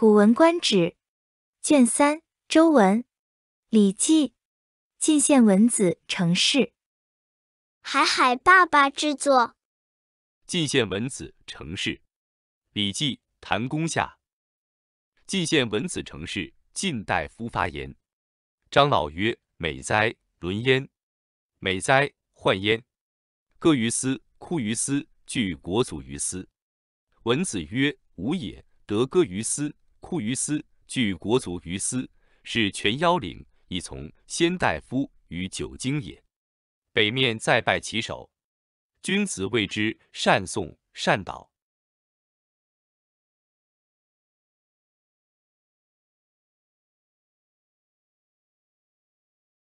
《古文观止》卷三周文，《礼记》晋献文子成事，海海爸爸制作。晋献文子成事，《礼记》谈公下。晋献文子成事，晋大夫发言。张老曰：“美哉伦焉，美哉患焉。歌于斯，哭于斯，聚国族于斯。”文子曰：“吾也得歌于斯。”故于斯聚国族于斯，是全妖灵以从先大夫于九经也。北面再拜其首，君子谓之善颂善祷。